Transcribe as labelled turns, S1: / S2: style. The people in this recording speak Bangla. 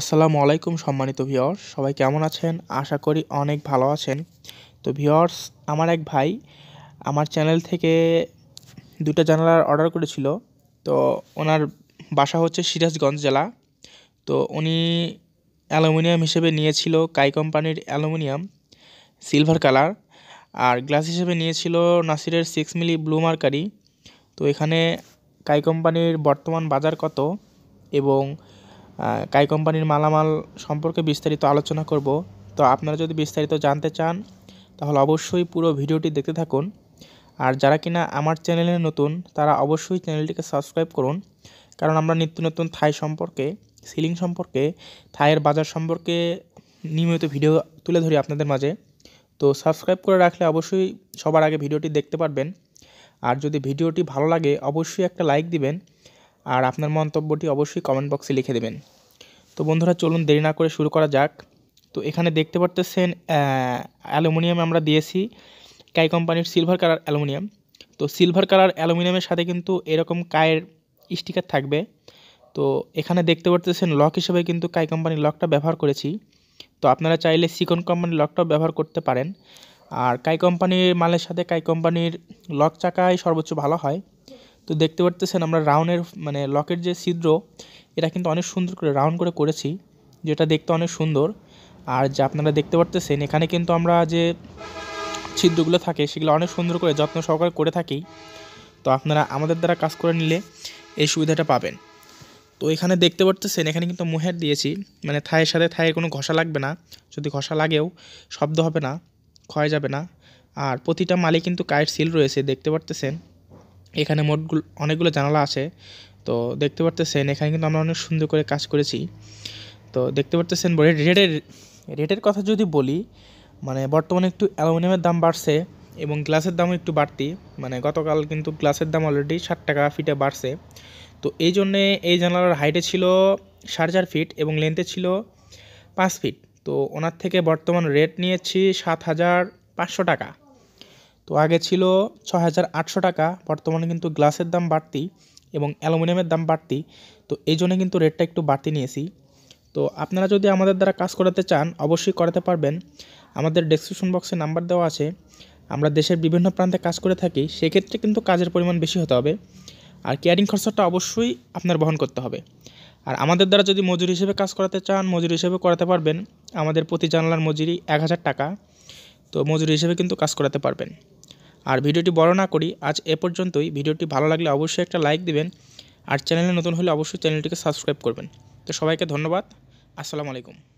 S1: আসসালামু আলাইকুম সম্মানিত ভিওর্স সবাই কেমন আছেন আশা করি অনেক ভালো আছেন তো ভিওর্স আমার এক ভাই আমার চ্যানেল থেকে দুটা জানালার অর্ডার করেছিল তো ওনার বাসা হচ্ছে সিরাজগঞ্জ জেলা তো উনি অ্যালুমিনিয়াম হিসেবে নিয়েছিল কাই কোম্পানির অ্যালুমিনিয়াম সিলভার কালার আর গ্লাস হিসেবে নিয়েছিল নাসিরের সিক্স মিলি ব্লু মার্কারি তো এখানে কাই কোম্পানির বর্তমান বাজার কত এবং কাই কোম্পানির মালামাল সম্পর্কে বিস্তারিত আলোচনা করব তো আপনারা যদি বিস্তারিত জানতে চান তাহলে অবশ্যই পুরো ভিডিওটি দেখতে থাকুন আর যারা কিনা আমার চ্যানেলে নতুন তারা অবশ্যই চ্যানেলটিকে সাবস্ক্রাইব করুন কারণ আমরা নিত্য নতুন থাই সম্পর্কে সিলিং সম্পর্কে থাইয়ের বাজার সম্পর্কে নিয়মিত ভিডিও তুলে ধরি আপনাদের মাঝে তো সাবস্ক্রাইব করে রাখলে অবশ্যই সবার আগে ভিডিওটি দেখতে পারবেন আর যদি ভিডিওটি ভালো লাগে অবশ্যই একটা লাইক দিবেন আর আপনার মন্তব্যটি অবশ্যই কমেন্ট বক্সে লিখে দেবেন তো বন্ধুরা চলুন দেরি না করে শুরু করা যাক তো এখানে দেখতে পারতেছেন অ্যালুমিনিয়াম আমরা দিয়েছি কাই কোম্পানির সিলভার কালার অ্যালুমিনিয়াম তো সিলভার কালার অ্যালুমিনিয়ামের সাথে কিন্তু এরকম কায়ের স্টিকার থাকবে তো এখানে দেখতে পারতেছেন লক হিসেবে কিন্তু কাই কোম্পানির লকটা ব্যবহার করেছি তো আপনারা চাইলে সিকন কোম্পানির লকটাও ব্যবহার করতে পারেন আর কাই কোম্পানির মালের সাথে কাই কোম্পানির লক চাকাই সর্বোচ্চ ভালো হয় তো দেখতে পারতেছেন আমরা রাউনের মানে লকের যে ছিদ্র এটা কিন্তু অনেক সুন্দর করে রাউন্ড করে করেছি যেটা দেখতে অনেক সুন্দর আর যা আপনারা দেখতে পারতেছেন এখানে কিন্তু আমরা যে ছিদ্রগুলো থাকে সেগুলো অনেক সুন্দর করে যত্ন সহকারে করে থাকি তো আপনারা আমাদের দ্বারা কাজ করে নিলে এই সুবিধাটা পাবেন তো এখানে দেখতে পারতেছেন এখানে কিন্তু মোহের দিয়েছি মানে থায়ের সাথে থায়ের কোনো ঘষা লাগবে না যদি ঘষা লাগেও শব্দ হবে না ক্ষয় যাবে না আর প্রতিটা মালে কিন্তু কায়ের সিল রয়েছে দেখতে পারতেছেন এখানে মোটগুলো অনেকগুলো জানালা আছে তো দেখতে পারতেছেন এখানে কিন্তু আমরা অনেক সুন্দর করে কাজ করেছি তো দেখতে পারতেছেন রেটের রেটের কথা যদি বলি মানে বর্তমানে একটু অ্যালুমিনিয়ামের দাম বাড়ছে এবং গ্লাসের দামও একটু বাড়তি মানে গতকাল কিন্তু গ্লাসের দাম অলরেডি ষাট টাকা ফিটে বাড়ছে তো এই জন্যে এই জানালার হাইটে ছিল সাড়ে চার ফিট এবং লেন্থে ছিল পাঁচ ফিট তো ওনার থেকে বর্তমান রেট নিয়েছি সাত হাজার পাঁচশো টাকা তো আগে ছিল ছ টাকা বর্তমানে কিন্তু গ্লাসের দাম বাড়তি এবং অ্যালুমিনিয়ামের দাম বাড়তি তো এই জন্য কিন্তু রেটটা একটু বাড়তি নিয়েছি তো আপনারা যদি আমাদের দ্বারা কাজ করাতে চান অবশ্যই করাতে পারবেন আমাদের ডেসক্রিপশন বক্সে নাম্বার দেওয়া আছে আমরা দেশের বিভিন্ন প্রান্তে কাজ করে থাকি সেক্ষেত্রে কিন্তু কাজের পরিমাণ বেশি হতে হবে আর কেয়ারিং খরচাটা অবশ্যই আপনার বহন করতে হবে আর আমাদের দ্বারা যদি মজুরি হিসেবে কাজ করাতে চান মজুরি হিসেবে করাতে পারবেন আমাদের প্রতি জানলার মজুরি এক হাজার টাকা তো মজুরি হিসেবে কিন্তু কাজ করাতে পারবেন আর ভিডিওটি বড় না করি আজ এ পর্যন্তই ভিডিওটি ভালো লাগলে অবশ্যই একটা লাইক দিবেন আর চ্যানেলে নতুন হলে অবশ্যই চ্যানেলটিকে সাবস্ক্রাইব করবেন তো সবাইকে ধন্যবাদ আসসালামু আলাইকুম